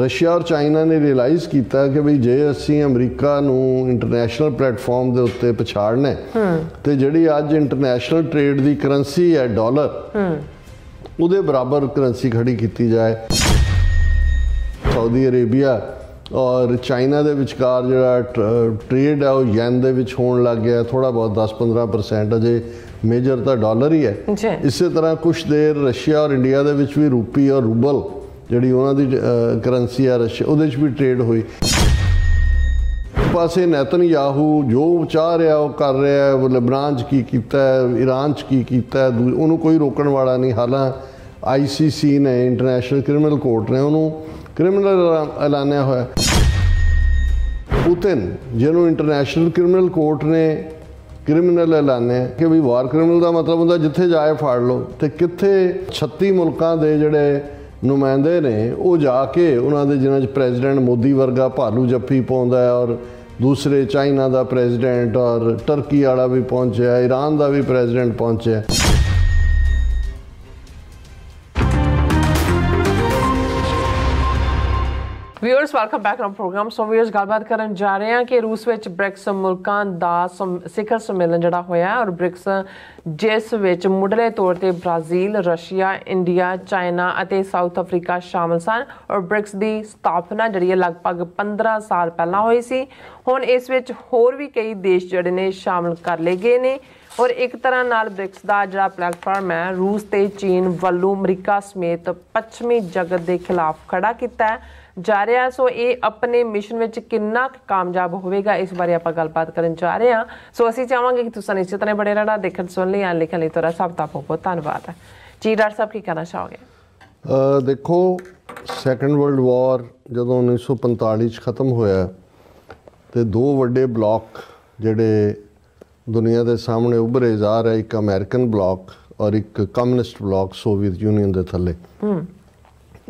Russia ਔਰ China ਨੇ realise ਕੀਤਾ ਕਿ ਵੀ ਜੇ ਅਸੀਂ ਅਮਰੀਕਾ ਨੂੰ ਇੰਟਰਨੈਸ਼ਨਲ ਪਲੇਟਫਾਰਮ ਦੇ ਉੱਤੇ ਪਛਾੜਨਾ ਹੈ ਤੇ ਜਿਹੜੀ ਅੱਜ ਇੰਟਰਨੈਸ਼ਨਲ ਟ੍ਰੇਡ ਦੀ ਕਰੰਸੀ ਹੈ ਡਾਲਰ ਉਹਦੇ ਬਰਾਬਰ ਕਰੰਸੀ ਖੜੀ ਕੀਤੀ ਜਾਏ ਸਾਊਦੀ ਅਰੇਬੀਆ ਔਰ ਚਾਈਨਾ ਦੇ ਵਿਚਕਾਰ ਜਿਹੜਾ ਟ੍ਰੇਡ ਹੈ ਉਹ ਯਨ ਦੇ ਵਿੱਚ ਹੋਣ ਲੱਗ ਗਿਆ ਥੋੜਾ ਬਹੁਤ 10-15% ਅਜੇ ਮੇਜਰ ਤਾਂ ਡਾਲਰ ਹੀ ਹੈ ਇਸੇ ਤਰ੍ਹਾਂ ਕੁਝ ਦੇਰ ਰਸ਼ੀਆ ਔਰ ਇੰਡੀਆ ਦੇ ਵਿੱਚ ਵੀ ਰੂਪੀ ਔਰ ਰੂਬਲ ਜਿਹੜੀ ਉਹਨਾਂ ਦੀ ਕਰੰਸੀ ਆ ਰਸ਼ ਉਹਦੇ 'ਚ ਵੀ ਟ੍ਰੇਡ ਹੋਈ ਪਾਸੇ ਨੈਤਨ ਯਾਹੂ ਜੋ ਚਾਹ ਰਿਹਾ ਉਹ ਕਰ ਰਿਹਾ ਉਹ ਲਬਨਾਨ 'ਚ ਕੀ ਕੀਤਾ ਹੈ ਇਰਾਨ 'ਚ ਕੀ ਕੀਤਾ ਹੈ ਉਹਨੂੰ ਕੋਈ ਰੋਕਣ ਵਾਲਾ ਨਹੀਂ ਹਾਲਾਂ ਆਈਸੀਸੀ ਨੇ ਇੰਟਰਨੈਸ਼ਨਲ ਕ੍ਰਿਮੀਨਲ ਕੋਰਟ ਨੇ ਉਹਨੂੰ ਕ੍ਰਿਮੀਨਲ ਐਲਾਨਿਆ ਹੋਇਆ ਪੁਤਿਨ ਜਿਹਨੂੰ ਇੰਟਰਨੈਸ਼ਨਲ ਕ੍ਰਿਮੀਨਲ ਕੋਰਟ ਨੇ ਕ੍ਰਿਮੀਨਲ ਐਲਾਨਿਆ ਕਿ ਵੀ ਵਾਰ ਕ੍ਰਿਮੀਨਲ ਦਾ ਮਤਲਬ ਹੁੰਦਾ ਜਿੱਥੇ ਜਾਏ ਫੜ ਲਓ ਤੇ ਕਿੱਥੇ 36 ਮੁਲਕਾਂ ਦੇ ਜਿਹੜੇ ਨੁਮਾਇੰਦੇ ਨੇ ਉਹ ਜਾ ਕੇ ਉਹਨਾਂ ਦੇ ਜਿਨ੍ਹਾਂ 'ਚ ਪ੍ਰੈਜ਼ੀਡੈਂਟ ਮੋਦੀ ਵਰਗਾ ਭਾਲੂ ਜੱਫੀ ਪਾਉਂਦਾ ਔਰ ਦੂਸਰੇ ਚਾਈਨਾ ਦਾ ਪ੍ਰੈਜ਼ੀਡੈਂਟ ਔਰ ਟਰਕੀ ਵਾਲਾ ਵੀ ਪਹੁੰਚਿਆ ਈਰਾਨ ਦਾ ਵੀ ਪ੍ਰੈਜ਼ੀਡੈਂਟ ਪਹੁੰਚਿਆ viewers welcome back to program so viewers ਗੱਲਬਾਤ ਕਰਨ ਜਾ ਰਹੇ ਹਾਂ ਕਿ ਰੂਸ ਵਿੱਚ ਬ੍ਰਿਕਸ ਮੁਲਕਾਂ ਦਾ ਸਿਖਰ ਸੰਮੇਲਨ ਜਿਹੜਾ ਹੋਇਆ ਔਰ ਬ੍ਰਿਕਸ ਜਿਸ ਵਿੱਚ ਮੁੱਢਲੇ ਤੌਰ ਤੇ ਬ੍ਰਾਜ਼ੀਲ, ਰਸ਼ੀਆ, ਇੰਡੀਆ, ਚਾਈਨਾ ਅਤੇ ਸਾਊਥ ਅਫਰੀਕਾ ਸ਼ਾਮਲ ਸਨ ਔਰ ਬ੍ਰਿਕਸ ਦੀ ਸਥਾਪਨਾ ਜਿਹੜੀ ਹੈ ਲਗਭਗ 15 ਸਾਲ ਪਹਿਲਾਂ ਹੋਈ ਸੀ ਹੁਣ ਇਸ ਵਿੱਚ ਹੋਰ ਵੀ ਕਈ ਦੇਸ਼ ਜਿਹੜੇ ਨੇ ਸ਼ਾਮਲ ਕਰ ਲਏ ਗਏ ਨੇ ਔਰ ਇੱਕ ਤਰ੍ਹਾਂ ਨਾਲ ਬ੍ਰਿਕਸ ਦਾ ਜਿਹੜਾ ਪਲੇਟਫਾਰਮ ਹੈ ਰੂਸ ਤੇ ਚੀਨ ਵੱਲੋਂ ਅਮਰੀਕਾ ਸਮੇਤ ਪੱਛਮੀ ਜਗਤ ਦੇ ਖਿਲਾਫ ਖੜਾ ਕੀਤਾ ਹੈ ਜਾ ਰਿਹਾ ਸੋ ਇਹ ਆਪਣੇ ਮਿਸ਼ਨ ਵਿੱਚ ਕਿੰਨਾ ਕਾਮਯਾਬ ਹੋਵੇਗਾ ਇਸ ਬਾਰੇ ਆਪਾਂ ਗੱਲਬਾਤ ਕਰਨ ਜਾ ਰਹੇ ਹਾਂ ਸੋ ਅਸੀਂ ਚਾਹਾਂਗੇ ਕਿ ਤੁਸੀਂ ਨਿਸ਼ਚਿਤ ਨੇ ਬੜੇ ਰਹਿਣਾ ਦੇਖਣ ਸੁਣ ਲਈ ਆ ਲਿਖਣ ਲਈ ਤੁਹਾਡਾ ਸਭ ਦਾ ਬਹੁਤ ਬਹੁਤ ਧੰਨਵਾਦ ਜੀ ਡਾਕਟਰ ਸਾਹਿਬ ਕੀ ਕਹਿਣਾ ਚਾਹੋਗੇ ਦੇਖੋ ਸੈਕੰਡ ਵਰਲਡ ਵਾਰ ਜਦੋਂ 1945 ਚ ਖਤਮ ਹੋਇਆ ਤੇ ਦੋ ਵੱਡੇ ਬਲਾਕ ਜਿਹੜੇ ਦੁਨੀਆ ਦੇ ਸਾਹਮਣੇ ਉੱਭਰੇ ਜਾ ਰਹੇ ਇੱਕ ਅਮਰੀਕਨ ਬਲਾਕ ਔਰ ਇੱਕ ਕਮਿਊਨਿਸਟ ਬਲਾਕ ਸੋਵੀਅਤ ਯੂਨੀਅਨ ਦੇ ਥੱਲੇ ਹੂੰ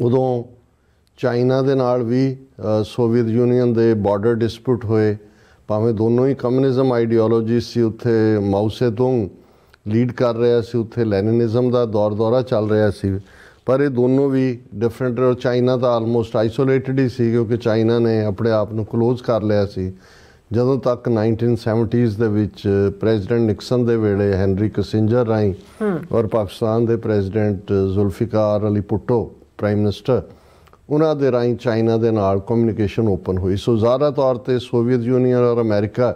ਉਦੋਂ ਚਾਈਨਾ ਦੇ ਨਾਲ ਵੀ ਸੋਵੀਅਤ ਯੂਨੀਅਨ ਦੇ ਬਾਰਡਰ ਡਿਸਪਿਊਟ ਹੋਏ ਭਾਵੇਂ ਦੋਨੋਂ ਹੀ ਕਮਿਊਨਿਜ਼ਮ ਆਈਡੀਓਲੋਜੀ ਸੀ ਉੱਥੇ ਮਾਉਸੇ ਤੋਂ ਲੀਡ ਕਰ ਰਿਹਾ ਸੀ ਉੱਥੇ ਲੈਨਿਨਿਜ਼ਮ ਦਾ ਦੌਰ ਦੌਰਾ ਚੱਲ ਰਿਹਾ ਸੀ ਪਰ ਇਹ ਦੋਨੋਂ ਵੀ ਡਿਫਰੈਂਟ ਰੋ ਚਾਈਨਾ ਤਾਂ ਆਲਮੋਸਟ ਆਈਸੋਲੇਟਡ ਹੀ ਸੀ ਕਿਉਂਕਿ ਚਾਈਨਾ ਨੇ ਆਪਣੇ ਆਪ ਨੂੰ ਕਲੋਜ਼ ਕਰ ਲਿਆ ਸੀ ਜਦੋਂ ਤੱਕ 1970s ਦੇ ਵਿੱਚ ਪ੍ਰੈਜ਼ੀਡੈਂਟ ਨਿਕਸਨ ਦੇ ਵੇਲੇ ਹੈਨਰੀ ਕਿਸਿੰਜਰ ਰਾਈ ਔਰ ਪਾਕਿਸਤਾਨ ਦੇ president Zulfikar Ali Bhutto prime minister ਉਹਨਾਂ ਦੇ ਰਾਹੀਂ ਚਾਈਨਾ ਦੇ ਨਾਲ ਕਮਿਊਨੀਕੇਸ਼ਨ ਓਪਨ ਹੋਈ ਸੋ ਜ਼ਿਆਦਾ ਤੌਰ ਤੇ ਸੋਵੀਅਤ ਯੂਨੀਅਨ ਔਰ ਅਮਰੀਕਾ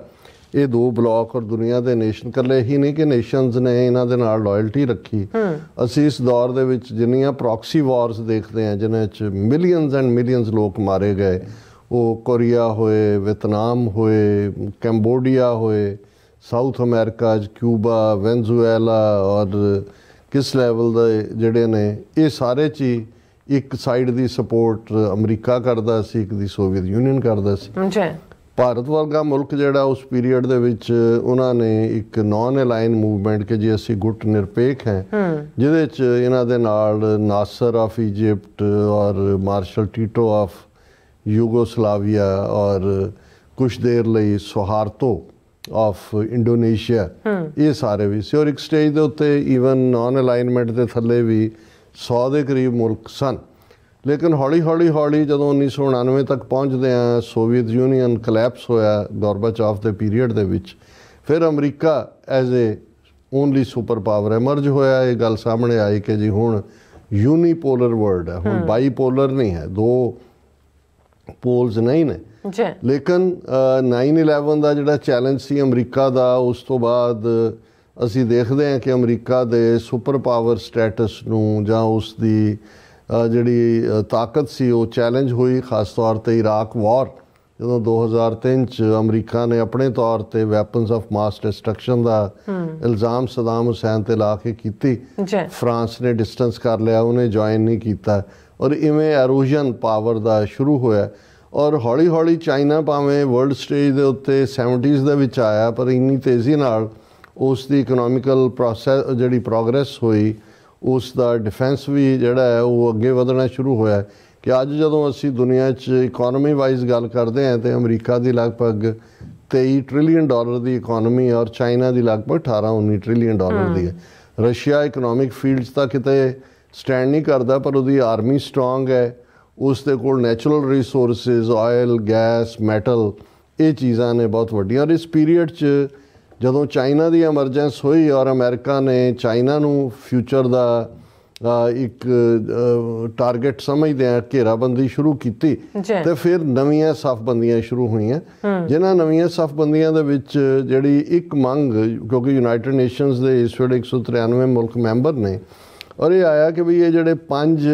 ਇਹ ਦੋ ਬਲੌਕ ਔਰ ਦੁਨੀਆ ਦੇ ਨੇਸ਼ਨ ਕੱਲੇ ਹੀ ਨਹੀਂ ਕਿ ਨੇਸ਼ਨਸ ਨੇ ਇਹਨਾਂ ਦੇ ਨਾਲ ਲਾਇਲਟੀ ਰੱਖੀ ਅਸੀਂ ਇਸ ਦੌਰ ਦੇ ਵਿੱਚ ਜਿੰਨੀਆਂ ਪ੍ਰੌਕਸੀ ਵਾਰਸ ਦੇਖਦੇ ਆ ਜਿਨ੍ਹਾਂ ਵਿੱਚ ਮਿਲੀਅਨਸ ਐਂਡ ਮਿਲੀਅਨਸ ਲੋਕ ਮਾਰੇ ਗਏ ਉਹ ਕੋਰੀਆ ਹੋਏ ਵਿਤਨਾਮ ਹੋਏ ਕੰਬੋਡੀਆ ਹੋਏ ਸਾਊਥ ਅਮਰੀਕਾ ਜ ਕਿਊਬਾ ਵੈਨਜ਼ੂਏਲਾ ਔਰ ਕਿਸ ਲੈਵਲ ਦੇ ਜਿਹੜੇ ਨੇ ਇਹ ਸਾਰੇ ਚੀ ਇੱਕ ਸਾਈਡ ਦੀ ਸਪੋਰਟ ਅਮਰੀਕਾ ਕਰਦਾ ਸੀ ਇੱਕ ਦੀ ਸੋਵੀਅਤ ਯੂਨੀਅਨ ਕਰਦਾ ਸੀ ਜੀ ਭਾਰਤ ਵਰਗਾ ਮੁਲਕ ਜਿਹੜਾ ਉਸ ਪੀਰੀਅਡ ਦੇ ਵਿੱਚ ਉਹਨਾਂ ਨੇ ਇੱਕ ਨਾਨ ਅਲਾਈਨ ਮੂਵਮੈਂਟ ਕਿ ਜੇ ਅਸੀਂ ਗੁੱਟ ਨਿਰਪੇਖ ਹੈ ਜਿਹਦੇ ਵਿੱਚ ਇਹਨਾਂ ਦੇ ਨਾਲ ਨਾਸਰ ਆਫ ਇਜੀਪਟ ਔਰ ਮਾਰਸ਼ਲ ਟੀਟੋ ਆਫ ਯੂਗੋਸਲਾਵੀਆ ਔਰ ਕੁਝ ਦੇਰ ਲਈ ਸੁਹਾਰਤੋ ਆਫ ਇੰਡੋਨੇਸ਼ੀਆ ਇਹ ਸਾਰੇ ਵੀ ਸੀ ਔਰ ਇੱਕ ਸਟੇਜ ਦੇ ਉੱਤੇ ਈਵਨ ਨਾਨ ਅਲਾਈਨਮੈਂਟ ਦੇ ਥੱਲੇ ਵੀ 100 ਦੇ ਕਰੀਬ ਮੁਲਕ ਸਨ ਲੇਕਿਨ ਹੌਲੀ ਹੌਲੀ ਹੌਲੀ ਜਦੋਂ 1999 ਤੱਕ ਪਹੁੰਚਦੇ ਆ ਸੋਵੀਅਤ ਯੂਨੀਅਨ ਕਲੈਪਸ ਹੋਇਆ ਗੋਰਬਾਚੋਵ ਦੇ ਪੀਰੀਅਡ ਦੇ ਵਿੱਚ ਫਿਰ America as a only super power emerge ਹੋਇਆ ਇਹ ਗੱਲ ਸਾਹਮਣੇ ਆਈ ਕਿ ਜੀ ਹੁਣ ਯੂਨੀਪੋਲਰ ਵਰਲਡ ਹੈ ਹੁਣ ਬਾਈਪੋਲਰ ਨਹੀਂ ਹੈ ਦੋ ਪੋਲਸ ਨਹੀਂ ਨੇ ਜੀ ਲੇਕਿਨ 911 ਦਾ ਜਿਹੜਾ ਚੈਲੰਜ ਸੀ ਅਮਰੀਕਾ ਦਾ ਉਸ ਤੋਂ ਬਾਅਦ ਅਸੀਂ ਦੇਖਦੇ ਹਾਂ ਕਿ ਅਮਰੀਕਾ ਦੇ ਸੁਪਰ ਪਾਵਰ ਸਟੇਟਸ ਨੂੰ ਜਾਂ ਉਸ ਦੀ ਜਿਹੜੀ ਤਾਕਤ ਸੀ ਉਹ ਚੈਲੰਜ ਹੋਈ ਖਾਸ ਤੌਰ ਤੇ ਇਰਾਕ ਵਾਰ ਜਦੋਂ 2003 ਚ ਅਮਰੀਕਾ ਨੇ ਆਪਣੇ ਤੌਰ ਤੇ ਵੈਪਨਸ ਆਫ ਮਾਸ ਡਿਸਟਰਕਸ਼ਨ ਦਾ ਇਲਜ਼ਾਮ ਸਦਾਮ ਹੁਸੈਨ ਤੇ ਲਾ ਕੇ ਕੀਤੀ ਫਰਾਂਸ ਨੇ ਡਿਸਟੈਂਸ ਕਰ ਲਿਆ ਉਹਨੇ ਜੁਆਇਨ ਨਹੀਂ ਕੀਤਾ ਔਰ ਇਵੇਂ ਐਰੋਜਨ ਪਾਵਰ ਦਾ ਸ਼ੁਰੂ ਹੋਇਆ ਔਰ ਹੌਲੀ ਹੌਲੀ ਚਾਈਨਾ ਭਾਵੇਂ ਵਰਲਡ ਸਟੇਜ ਦੇ ਉੱਤੇ 70s ਦੇ ਵਿੱਚ ਆਇਆ ਪਰ ਇੰਨੀ ਤੇਜ਼ੀ ਨਾਲ ਉਸ ਦੀ ਇਕਨੋਮਿਕਲ ਪ੍ਰੋਸੈਸ ਜਿਹੜੀ ਪ੍ਰੋਗਰੈਸ ਹੋਈ ਉਸ ਦਾ ਡਿਫੈਂਸ ਵੀ ਜਿਹੜਾ ਹੈ ਉਹ ਅੱਗੇ ਵਧਣਾ ਸ਼ੁਰੂ ਹੋਇਆ ਕਿ ਅੱਜ ਜਦੋਂ ਅਸੀਂ ਦੁਨੀਆ 'ਚ ਇਕਨੋਮੀ ਵਾਈਜ਼ ਗੱਲ ਕਰਦੇ ਹਾਂ ਤੇ ਅਮਰੀਕਾ ਦੀ ਲਗਭਗ 23 ਟ੍ਰਿਲੀਅਨ ਡਾਲਰ ਦੀ ਇਕਨੋਮੀ ਔਰ ਚਾਈਨਾ ਦੀ ਲਗਭਗ 18-19 ਟ੍ਰਿਲੀਅਨ ਡਾਲਰ ਦੀ ਹੈ ਰਸ਼ੀਆ ਇਕਨੋਮਿਕ ਫੀਲਡਸ ਤਾਂ ਕਿਤੇ ਸਟੈਂਡ ਨਹੀਂ ਕਰਦਾ ਪਰ ਉਹਦੀ ਆਰਮੀ ਸਟਰੋਂਗ ਹੈ ਉਸ ਦੇ ਕੋਲ natural resources oil gas metal ਇਹ ਚੀਜ਼ਾਂ ਨੇ ਬਹੁਤ ਵੱਡੀਆਂ ਔਰ ਇਸ ਪੀਰੀਅਡ 'ਚ ਜਦੋਂ ਚਾਈਨਾ ਦੀ ਐਮਰਜੈਂਸ ਹੋਈ ਔਰ ਅਮਰੀਕਾ ਨੇ ਚਾਈਨਾ ਨੂੰ ਫਿਊਚਰ ਦਾ ਇੱਕ ਟਾਰਗੇਟ ਸਮਝਦੇ ਆ ਘੇਰਾਬੰਦੀ ਸ਼ੁਰੂ ਕੀਤੀ ਤੇ ਫਿਰ ਨਵੀਆਂ ਸਫਬੰਦੀਆਂ ਸ਼ੁਰੂ ਹੋਈਆਂ ਜਿਨ੍ਹਾਂ ਨਵੀਆਂ ਸਫਬੰਦੀਆਂ ਦੇ ਵਿੱਚ ਜਿਹੜੀ ਇੱਕ ਮੰਗ ਕਿਉਂਕਿ ਯੂਨਾਈਟਿਡ ਨੇਸ਼ਨਸ ਦੇ ਇਸ ਵੇਲੇ 193 ਮੁਲਕ ਮੈਂਬਰ ਨੇ ਔਰ ਇਹ ਆਇਆ ਕਿ ਵੀ ਇਹ ਜਿਹੜੇ ਪੰਜ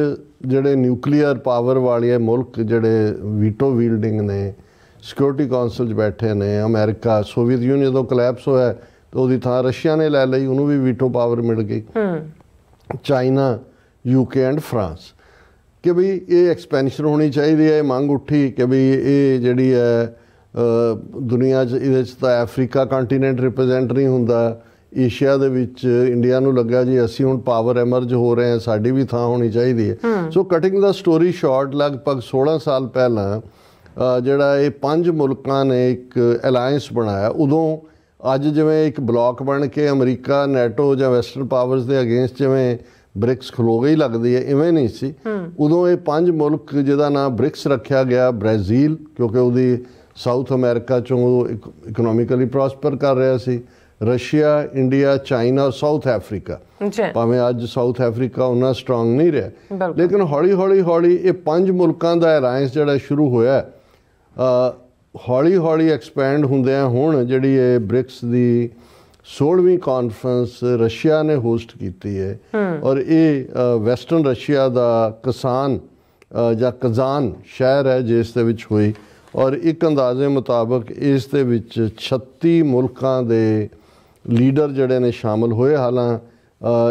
ਜਿਹੜੇ ਨਿਊਕਲੀਅਰ ਪਾਵਰ ਵਾਲੇ ਮੁਲਕ ਜਿਹੜੇ ਵੀਟੋ ਵੀਲਡਿੰਗ ਨੇ ਸਿਕਿਉਰਿਟੀ ਕਾਉਂਸਲ 'ਚ ਬੈਠੇ ਨੇ ਅਮਰੀਕਾ ਸੋਵੀਅਤ ਯੂਨੀਅਨ ਜਦੋਂ ਕਲੈਪਸ ਹੋਇਆ ਤੇ ਉਹਦੀ ਥਾਂ ਰਸ਼ੀਆ ਨੇ ਲੈ ਲਈ ਉਹਨੂੰ ਵੀ ਵੀਟੋ ਪਾਵਰ ਮਿਲ ਗਈ ਹੂੰ ਚਾਈਨਾ ਯੂਕੇ ਐਂਡ ਫਰਾਂਸ ਕਿ ਵੀ ਇਹ ਐਕਸਪੈਂਸ਼ਨ ਹੋਣੀ ਚਾਹੀਦੀ ਹੈ ਇਹ ਮੰਗ ਉੱਠੀ ਕਿ ਵੀ ਇਹ ਜਿਹੜੀ ਹੈ ਦੁਨੀਆ 'ਚ ਇਹਦੇ 'ਚ ਤਾਂ ਅਫਰੀਕਾ ਕੰਟੀਨੈਂਟ ਰਿਪਰੈਜ਼ੈਂਟ ਨਹੀਂ ਹੁੰਦਾ ਏਸ਼ੀਆ ਦੇ ਵਿੱਚ ਇੰਡੀਆ ਨੂੰ ਲੱਗਾ ਜੀ ਅਸੀਂ ਹੁਣ ਪਾਵਰ ਐਮਰਜ ਹੋ ਰਹੇ ਹਾਂ ਸਾਡੀ ਵੀ ਥਾਂ ਹੋਣੀ ਚਾਹੀਦੀ ਹੈ ਸੋ ਕਟਿੰਗ ਦਾ ਸਟੋਰੀ ਸ਼ਾਰਟ ਲਗਭਗ 16 ਸਾਲ ਪਹਿਲਾਂ ਜਿਹੜਾ ਇਹ ਪੰਜ ਮੁਲਕਾਂ ਨੇ ਇੱਕ ਅਲਾਈਅੰਸ ਬਣਾਇਆ ਉਦੋਂ ਅੱਜ ਜਿਵੇਂ ਇੱਕ ਬਲੌਕ ਬਣ ਕੇ ਅਮਰੀਕਾ ਨੈਟੋ ਜਾਂ ਵੈਸਟਰਨ ਪਾਵਰਸ ਦੇ ਅਗੇਂਸਟ ਜਿਵੇਂ ਬ੍ਰਿਕਸ ਖਲੋ ਗਈ ਲੱਗਦੀ ਹੈ ਇਵੇਂ ਨਹੀਂ ਸੀ ਉਦੋਂ ਇਹ ਪੰਜ ਮੁਲਕ ਜਿਹਦਾ ਨਾਮ ਬ੍ਰਿਕਸ ਰੱਖਿਆ ਗਿਆ ਬ੍ਰਾਜ਼ੀਲ ਕਿਉਂਕਿ ਉਹਦੀ ਸਾਊਥ ਅਮਰੀਕਾ ਚੋਂ ਉਹ ਇਕਨੋਮਿਕਲੀ ਪ੍ਰੋਸਪਰ ਕਰ ਰਿਹਾ ਸੀ Russia India China South Africa ਭਾਵੇਂ ਅੱਜ ਸਾਊਥ ਅਫਰੀਕਾ ਉਹਨਾਂ ਸਟਰੋਂਗ ਨਹੀਂ ਰਿਹਾ ਲੇਕਿਨ ਹੌਲੀ ਹੌਲੀ ਹੌਲੀ ਇਹ ਪੰਜ ਮੁਲਕਾਂ ਦਾ ਅਲਾਈਅੰਸ ਜਿਹੜਾ ਸ਼ੁਰੂ ਹੋਇਆ ਹੌਲੀ ਹੌਲੀ ਐਕਸਪੈਂਡ ਹੁੰਦੇ ਆ ਹੁਣ ਜਿਹੜੀ ਇਹ ਬ੍ਰਿਕਸ ਦੀ 16ਵੀਂ ਕਾਨਫਰੰਸ ਰਸ਼ੀਆ ਨੇ ਹੋਸਟ ਕੀਤੀ ਹੈ ਔਰ ਇਹ ਵੈਸਟਰਨ ਰਸ਼ੀਆ ਦਾ ਕਿਸਾਨ ਜਾਂ ਕਜ਼ਾਨ ਸ਼ਹਿਰ ਹੈ ਜਿਸ ਦੇ ਵਿੱਚ ਹੋਈ ਔਰ ਇੱਕ ਅੰਦਾਜ਼ੇ ਮੁਤਾਬਕ ਇਸ ਦੇ ਵਿੱਚ 36 ਮੁਲਕਾਂ ਦੇ ਲੀਡਰ ਜਿਹੜੇ ਨੇ ਸ਼ਾਮਲ ਹੋਏ ਹਾਲਾਂ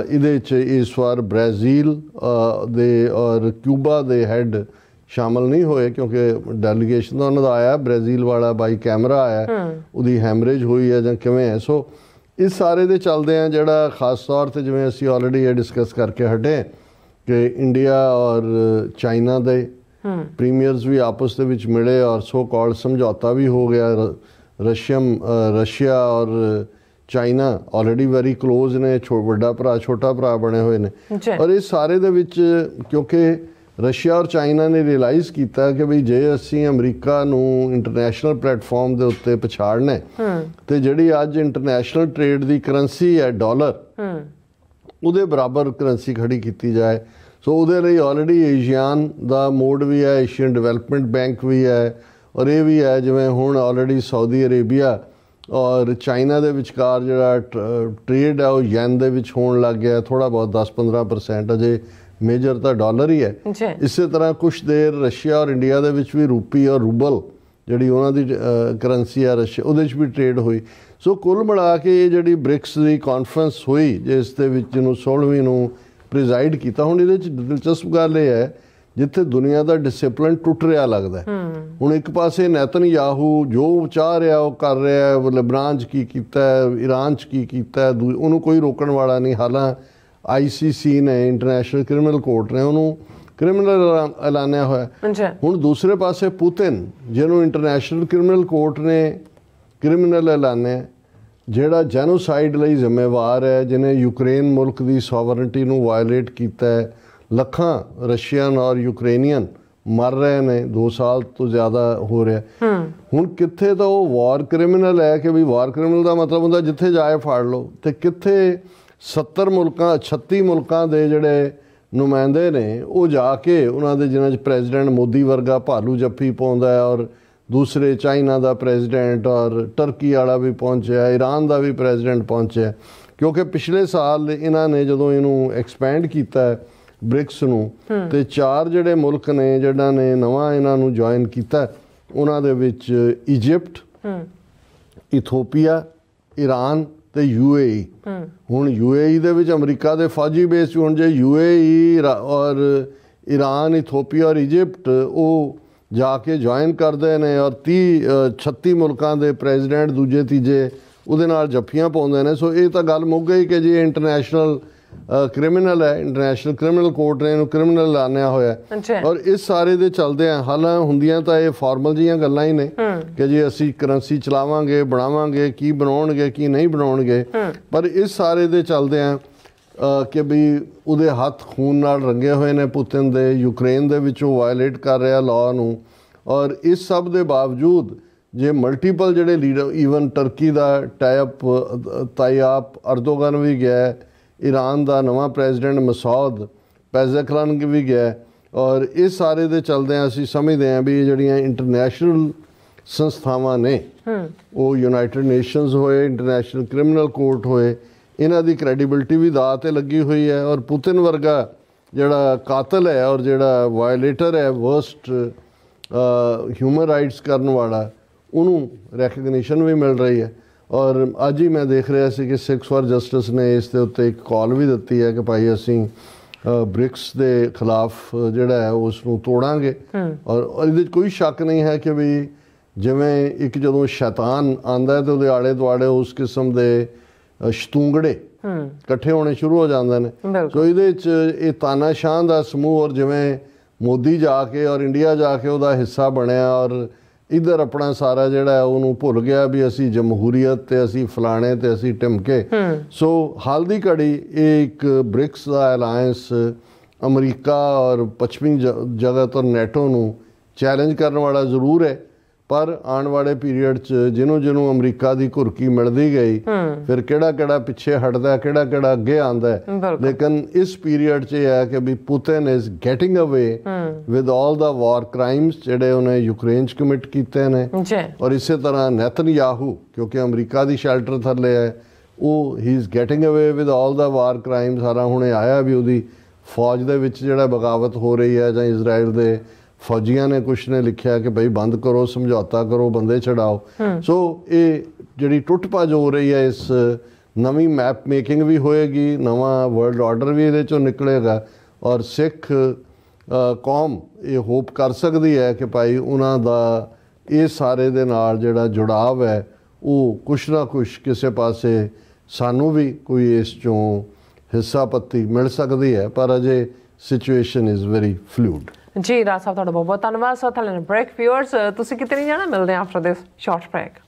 ਇਹਦੇ ਵਿੱਚ ਇਸ ਵਾਰ ਬ੍ਰਾਜ਼ੀਲ ਦੇ ਔਰ ਕਿਊਬਾ ਦੇ ਹੈੱਡ ਸ਼ਾਮਲ ਨਹੀਂ ਹੋਏ ਕਿਉਂਕਿ ਡੈਲੀਗੇਸ਼ਨ ਦਾ ਉਹਨਾਂ ਦਾ ਆਇਆ ਬ੍ਰਾਜ਼ੀਲ ਵਾਲਾ ਬਾਈ ਕੈਮਰਾ ਆਇਆ ਉਹਦੀ ਹੈਮਰੇਜ ਹੋਈ ਹੈ ਜਾਂ ਕਿਵੇਂ ਹੈ ਸੋ ਇਸ ਸਾਰੇ ਦੇ ਚੱਲਦੇ ਆ ਜਿਹੜਾ ਖਾਸ ਤੌਰ ਤੇ ਜਿਵੇਂ ਅਸੀਂ ਆਲਰੇਡੀ ਇਹ ਡਿਸਕਸ ਕਰਕੇ ਹਟੇ ਕਿ ਇੰਡੀਆ ਔਰ ਚਾਈਨਾ ਦੇ ਪ੍ਰੀਮੀਅਰਸ ਵੀ ਆਪਸ ਦੇ ਵਿੱਚ ਮਿਲੇ ਔਰ ਸੋ ਕਾਲਡ ਸਮਝੌਤਾ ਵੀ ਹੋ ਗਿਆ ਰਸ਼ੀਅਮ ਰਸ਼ੀਆ ਔਰ ਚਾਈਨਾ ਆਲਰੇਡੀ ਵੈਰੀ ক্লোਜ਼ ਨੇ ਛੋਟਾ ਵੱਡਾ ਭਰਾ ਛੋਟਾ ਭਰਾ ਬਣੇ ਹੋਏ ਨੇ ਔਰ ਇਹ ਸਾਰੇ ਦੇ ਵਿੱਚ ਕਿਉਂਕਿ ਰਸ਼ੀਆ ਔਰ ਚਾਈਨਾ ਨੇ ਰਿਅਲਾਈਜ਼ ਕੀਤਾ ਕਿ ਵੀ ਜੇ ਅਸੀਂ ਅਮਰੀਕਾ ਨੂੰ ਇੰਟਰਨੈਸ਼ਨਲ ਪਲੇਟਫਾਰਮ ਦੇ ਉੱਤੇ ਪਛਾੜਨਾ ਤੇ ਜਿਹੜੀ ਅੱਜ ਇੰਟਰਨੈਸ਼ਨਲ ਟ੍ਰੇਡ ਦੀ ਕਰੰਸੀ ਹੈ ਡਾਲਰ ਉਹਦੇ ਬਰਾਬਰ ਕਰੰਸੀ ਖੜੀ ਕੀਤੀ ਜਾਏ ਸੋ ਉਹਦੇ ਲਈ ਆਲਰੇਡੀ ਏਸ਼ੀਆਨ ਦਾ ਮੋਡ ਵੀ ਹੈ ਏਸ਼ੀਅਨ ਡਿਵੈਲਪਮੈਂਟ ਬੈਂਕ ਵੀ ਹੈ ਔਰ ਇਹ ਵੀ ਹੈ ਜਿਵੇਂ ਹੁਣ ਆਲਰੇਡੀ ਸਾਊਦੀ ਅਰੇਬੀਆ ਔਰ ਚਾਈਨਾ ਦੇ ਵਿਚਕਾਰ ਜਿਹੜਾ ਟ੍ਰੇਡ ਹੈ ਉਹ ਯੈਨ ਦੇ ਵਿੱਚ ਹੋਣ ਲੱਗ ਗਿਆ ਥੋੜਾ ਬਹੁਤ 10-15% ਅਜੇ ਮੇਜਰ ਤਾਂ ਡਾਲਰ ਹੀ ਹੈ ਇਸੇ ਤਰ੍ਹਾਂ ਕੁਝ ਦੇਰ ਰਸ਼ੀਆ ਔਰ ਇੰਡੀਆ ਦੇ ਵਿੱਚ ਵੀ ਰੂਪੀ ਔਰ ਰੂਬਲ ਜਿਹੜੀ ਉਹਨਾਂ ਦੀ ਕਰੰਸੀ ਆ ਰਸ਼ੀਆ ਉਹਦੇ ਵਿੱਚ ਵੀ ਟ੍ਰੇਡ ਹੋਈ ਸੋ ਕੁੱਲ ਮਿਲਾ ਕੇ ਇਹ ਜਿਹੜੀ ਬ੍ਰਿਕਸ ਦੀ ਕਾਨਫਰੰਸ ਹੋਈ ਜਿਸ ਦੇ ਵਿੱਚ ਨੂੰ 16ਵੀਂ ਨੂੰ ਪ੍ਰੈਜ਼ਾਈਡ ਕੀਤਾ ਹੁਣ ਇਹਦੇ ਵਿੱਚ ਦਿਲਚਸਪ ਗੱਲ ਇਹ ਹੈ ਜਿੱਥੇ ਦੁਨੀਆ ਦਾ ਡਿਸਪਲਿਨ ਟੁੱਟ ਰਿਹਾ ਲੱਗਦਾ ਹੁਣ ਇੱਕ ਪਾਸੇ ਨੈਤਨ ਯਾਹੂ ਜੋ ਚਾਹ ਰਿਹਾ ਉਹ ਕਰ ਰਿਹਾ ਹੈ ਉਹ ਲਿਬਰਾਂਚ ਕੀ ਕੀਤਾ ਹੈ ਈਰਾਨ ਚ ਕੀ ਕੀਤਾ ਹੈ ਉਹਨੂੰ ਕੋਈ ਰੋਕਣ ਵਾਲਾ ਨਹੀਂ ਹਾਲਾਂ ਆਈਸੀਸੀ ਨੇ ਇੰਟਰਨੈਸ਼ਨਲ ਕ੍ਰਿਮੀਨਲ ਕੋਰਟ ਨੇ ਉਹਨੂੰ ਕ੍ਰਿਮੀਨਲ ਐਲਾਨਿਆ ਹੋਇਆ ਹੁਣ ਦੂਸਰੇ ਪਾਸੇ ਪੁਤਿਨ ਜਿਹਨੂੰ ਇੰਟਰਨੈਸ਼ਨਲ ਕ੍ਰਿਮੀਨਲ ਕੋਰਟ ਨੇ ਕ੍ਰਿਮੀਨਲ ਐਲਾਨਿਆ ਜਿਹੜਾ ਜੈਨੋਸਾਈਡ ਲਈ ਜ਼ਿੰਮੇਵਾਰ ਹੈ ਜਿਹਨੇ ਯੂਕਰੇਨ ਮੁਲਕ ਦੀ ਸੋਵਰਨਿਟੀ ਨੂੰ ਵਾਇਲੇਟ ਕੀਤਾ ਹੈ ਲੱਖਾਂ ਰਸ਼ੀਅਨ ਔਰ ਯੂਕਰੇਨੀਅਨ ਮਰ ਰਹੇ ਨੇ 2 ਸਾਲ ਤੋਂ ਜ਼ਿਆਦਾ ਹੋ ਰਿਹਾ ਹੁਣ ਕਿੱਥੇ ਤਾਂ ਉਹ ਵਾਰ ਕ੍ਰਿਮੀਨਲ ਹੈ ਕਿ ਵੀ ਵਾਰ ਕ੍ਰਿਮੀਨਲ ਦਾ ਮਤਲਬ ਹੁੰਦਾ ਜਿੱਥੇ ਜਾਏ ਫੜ ਲਓ ਤੇ ਕਿੱਥੇ 70 ਮੁਲਕਾਂ 36 ਮੁਲਕਾਂ ਦੇ ਜਿਹੜੇ ਨੁਮਾਇੰਦੇ ਨੇ ਉਹ ਜਾ ਕੇ ਉਹਨਾਂ ਦੇ ਜਿਨ੍ਹਾਂ 'ਚ ਪ੍ਰੈਜ਼ੀਡੈਂਟ ਮੋਦੀ ਵਰਗਾ ਭਾਲੂ ਜੱਫੀ ਪਾਉਂਦਾ ਹੈ ਔਰ ਦੂਸਰੇ ਚਾਈਨਾ ਦਾ ਪ੍ਰੈਜ਼ੀਡੈਂਟ ਔਰ ਟਰਕੀ ਵਾਲਾ ਵੀ ਪਹੁੰਚਿਆ ਈਰਾਨ ਦਾ ਵੀ ਪ੍ਰੈਜ਼ੀਡੈਂਟ ਪਹੁੰਚਿਆ ਕਿਉਂਕਿ ਪਿਛਲੇ ਸਾਲ ਇਹਨਾਂ ਨੇ ਜਦੋਂ ਇਹਨੂੰ ਐਕਸਪੈਂਡ ਕੀਤਾ ਬ੍ਰਿਕਸ ਨੂੰ ਤੇ ਚਾਰ ਜਿਹੜੇ ਮੁਲਕ ਨੇ ਜਿਹੜਾ ਨੇ ਨਵਾਂ ਇਹਨਾਂ ਨੂੰ ਜੁਆਇਨ ਕੀਤਾ ਉਹਨਾਂ ਦੇ ਵਿੱਚ ਇਜੀਪਟ ਇਥੋਪੀਆ ਈਰਾਨ ਤੇ ਯੂਏਈ ਹੁਣ ਯੂਏਈ ਦੇ ਵਿੱਚ ਅਮਰੀਕਾ ਦੇ ਫੌਜੀ ਬੇਸ ਹੁਣ ਜੇ ਯੂਏਈ ਔਰ ਈਰਾਨ ਇਥੋਪੀਆ ਔਰ ਇਜੀਪਟ ਉਹ ਜਾ ਕੇ ਜੁਆਇਨ ਕਰਦੇ ਨੇ ਔਰ 30 36 ਮੁਲਕਾਂ ਦੇ ਪ੍ਰੈਜ਼ੀਡੈਂਟ ਦੂਜੇ ਤੀਜੇ ਉਹਦੇ ਨਾਲ ਜੱਫੀਆਂ ਪਾਉਂਦੇ ਨੇ ਸੋ ਇਹ ਤਾਂ ਗੱਲ ਮੁੱਕ ਗਈ ਕਿ ਜੇ ਇੰਟਰਨੈਸ਼ਨਲ ਕ੍ਰਿਮੀਨਲ ਹੈ ਇੰਟਰਨੈਸ਼ਨਲ ਕ੍ਰਿਮੀਨਲ ਕੋਰਟ ਨੇ ਇਹਨੂੰ ਕ੍ਰਿਮੀਨਲ ਲਾਣਿਆ ਹੋਇਆ ਔਰ ਇਸ ਸਾਰੇ ਦੇ ਚਲਦੇ ਆ ਹਾਲਾਂ ਹੁੰਦੀਆਂ ਤਾਂ ਇਹ ਫਾਰਮਲ ਜੀਆਂ ਗੱਲਾਂ ਹੀ ਨੇ ਕਿ ਜੀ ਅਸੀਂ ਕਰੰਸੀ ਚਲਾਵਾਂਗੇ ਬਣਾਵਾਂਗੇ ਕੀ ਬਣਾਉਣਗੇ ਕੀ ਨਹੀਂ ਬਣਾਉਣਗੇ ਪਰ ਇਸ ਸਾਰੇ ਦੇ ਚਲਦੇ ਆ ਕਿ ਵੀ ਉਹਦੇ ਹੱਥ ਖੂਨ ਨਾਲ ਰੰਗੇ ਹੋਏ ਨੇ ਪੁਤਿਨ ਦੇ ਯੂਕਰੇਨ ਦੇ ਵਿੱਚ ਉਹ ਵਾਇਲੇਟ ਕਰ ਰਿਹਾ ਲਾਅ ਨੂੰ ਔਰ ਇਸ ਸਭ ਦੇ ਬਾਵਜੂਦ ਜੇ ਮਲਟੀਪਲ ਜਿਹੜੇ ਲੀਡਰ ਈਵਨ ਟਰਕੀ ਦਾ ਟਾਈਪ ਤਾਈਆਪ ਅਰਦੋਗਨ ਵੀ ਗਿਆ ਹੈ ਈਰਾਨ ਦਾ ਨਵਾਂ ਪ੍ਰੈਜ਼ੀਡੈਂਟ ਮਸੌਦ ਪੈਜ਼ਕਰਨ ਵੀ ਗਿਆ ਔਰ ਇਹ ਸਾਰੇ ਦੇ ਆ ਅਸੀਂ ਸਮਝਦੇ ਹਾਂ ਵੀ ਜਿਹੜੀਆਂ ਇੰਟਰਨੈਸ਼ਨਲ ਸੰਸਥਾਵਾਂ ਨੇ ਉਹ ਯੂਨਾਈਟਿਡ ਨੇਸ਼ਨਸ ਹੋਏ ਇੰਟਰਨੈਸ਼ਨਲ ਕ੍ਰਿਮੀਨਲ ਕੋਰਟ ਹੋਏ ਇਹਨਾਂ ਦੀ ਕ੍ਰੈਡੀਬਿਲਟੀ ਵੀ ਦਾਅ ਤੇ ਲੱਗੀ ਹੋਈ ਹੈ ਔਰ ਪੁਤਿਨ ਵਰਗਾ ਜਿਹੜਾ ਕਾਤਲ ਹੈ ਔਰ ਜਿਹੜਾ ਵਾਇਲੇਟਰ ਹੈ ਵਰਸਟ ਹਿਊਮਨ ਰਾਈਟਸ ਕਰਨ ਵਾਲਾ ਉਹਨੂੰ ਰੈਕਗਨੀਸ਼ਨ ਵੀ ਮਿਲ ਰਹੀ ਹੈ ਔਰ ਅੱਜ ਹੀ ਮੈਂ ਦੇਖ ਰਿਹਾ ਸੀ ਕਿ ਸਿਕਸ ਫਾਰ ਜਸਟਿਸ ਨੇ ਇਸ ਦੇ ਉੱਤੇ ਇੱਕ ਕਾਲ ਵੀ ਦਿੱਤੀ ਹੈ ਕਿ ਭਾਈ ਅਸੀਂ ਬ੍ਰਿਕਸ ਦੇ ਖਿਲਾਫ ਜਿਹੜਾ ਹੈ ਉਸ ਨੂੰ ਤੋੜਾਂਗੇ ਔਰ ਇਹਦੇ ਕੋਈ ਸ਼ੱਕ ਨਹੀਂ ਹੈ ਕਿ ਵੀ ਜਿਵੇਂ ਇੱਕ ਜਦੋਂ ਸ਼ੈਤਾਨ ਆਂਦਾ ਹੈ ਤੇ ਉਹਦੇ ਆਲੇ ਦੁਆਲੇ ਉਸ ਕਿਸਮ ਦੇ ਸ਼ਤੂੰਗੜੇ ਇਕੱਠੇ ਹੋਣੇ ਸ਼ੁਰੂ ਹੋ ਜਾਂਦੇ ਨੇ ਸੋ ਇਹਦੇ ਵਿੱਚ ਇਹ ਤਾਨਾਸ਼ਾਹ ਦਾ ਸਮੂਹ ਔਰ ਜਿਵੇਂ ਮੋਦੀ ਜਾ ਕੇ ਔਰ ਇੰਡੀਆ ਜਾ ਕੇ ਉਹਦਾ ਹਿੱਸਾ ਬਣਿਆ ਔਰ ਇਧਰ ਆਪਣਾ ਸਾਰਾ ਜਿਹੜਾ ਉਹਨੂੰ ਭੁੱਲ ਗਿਆ ਵੀ ਅਸੀਂ ਜਮਹੂਰੀਅਤ ਤੇ ਅਸੀਂ ਫਲਾਣੇ ਤੇ ਅਸੀਂ ਟਿਮਕੇ ਸੋ ਹਾਲ ਦੀ ਘੜੀ ਇਹ ਇੱਕ ਬ੍ਰਿਕਸ ਦਾ ਅਲਾਈਅੰਸ ਅਮਰੀਕਾ ਔਰ ਪੱਛਮੀ ਜਗਤ ਔਰ ਨੈਟੋ ਨੂੰ ਚੈਲੰਜ ਕਰਨ ਵਾਲਾ ਜ਼ਰੂਰ ਹੈ ਪਰ ਆਉਣ ਵਾਲੇ ਪੀਰੀਅਡ 'ਚ ਜਿਹਨੂੰ ਜਿਹਨੂੰ ਅਮਰੀਕਾ ਦੀ ਘੁਰਕੀ ਮਿਲਦੀ ਗਈ ਫਿਰ ਕਿਹੜਾ ਕਿਹੜਾ ਪਿੱਛੇ ਹਟਦਾ ਕਿਹੜਾ ਕਿਹੜਾ ਅੱਗੇ ਆਂਦਾ ਲੇਕਿਨ ਇਸ ਪੀਰੀਅਡ 'ਚ ਇਹ ਹੈ ਕਿ ਵੀ Putin is getting away with all the war crimes ਜਿਹੜੇ ਉਹਨੇ ਯੂਕਰੇਨ 'ਚ ਕਮਿਟ ਕੀਤੇ ਨੇ ਔਰ ਇਸੇ ਤਰ੍ਹਾਂ ਯਾਹੂ ਕਿਉਂਕਿ ਅਮਰੀਕਾ ਦੀ ਸ਼ੈਲਟਰ ਥੱਲੇ ਹੈ ਉਹ ਹੀ is getting away with all the war crimes ਸਾਰਾ ਹੁਣੇ ਆਇਆ ਵੀ ਉਹਦੀ ਫੌਜ ਦੇ ਵਿੱਚ ਜਿਹੜਾ ਬਗਾਵਤ ਹੋ ਰਹੀ ਹੈ ਜਾਂ ਇਜ਼ਰਾਈਲ ਦੇ ਫੌਜੀਆਂ ਨੇ ਕੁਛ ਨੇ ਲਿਖਿਆ ਕਿ ਭਈ ਬੰਦ ਕਰੋ ਸਮਝੌਤਾ ਕਰੋ ਬੰਦੇ ਛਡਾਓ ਸੋ ਇਹ ਜਿਹੜੀ ਟੁੱਟਪਾਜ ਹੋ ਰਹੀ ਹੈ ਇਸ ਨਵੀਂ ਮੈਪ ਮੇਕਿੰਗ ਵੀ ਹੋਏਗੀ ਨਵਾਂ ਵਰਲਡ ਆਰਡਰ ਵੀ ਇਹਦੇ ਚੋਂ ਨਿਕਲੇਗਾ ਔਰ ਸਿੱਖ ਕੌਮ ਇਹ ਹੋਪ ਕਰ ਸਕਦੀ ਹੈ ਕਿ ਭਾਈ ਉਹਨਾਂ ਦਾ ਇਹ ਸਾਰੇ ਦੇ ਨਾਲ ਜਿਹੜਾ ਜੁੜਾਵ ਹੈ ਉਹ ਕੁਛ ਨਾ ਕੁਛ ਕਿਸੇ ਪਾਸੇ ਸਾਨੂੰ ਵੀ ਕੋਈ ਇਸ ਚੋਂ ਹਿੱਸਾ ਪੱਤੀ ਮਿਲ ਸਕਦੀ ਹੈ ਪਰ ਅਜੇ situation is very fluid ji Raj ਸਾਹਿਬ ਤੁਹਾਡਾ ਬਹੁਤ ਬਹੁਤ ਧੰਨਵਾਦ ਸੋ ਥੱਲੇ ਬ੍ਰੇਕ ਵਿਅਰਸ ਤੁਸੀਂ ਕਿਤੇ ਨਹੀਂ ਜਾਣਾ ਮਿਲਦੇ ਆਂ ਆਫਟਰ ਦਿਸ ਸ਼ਾਰਟ ਬ੍ਰੇਕ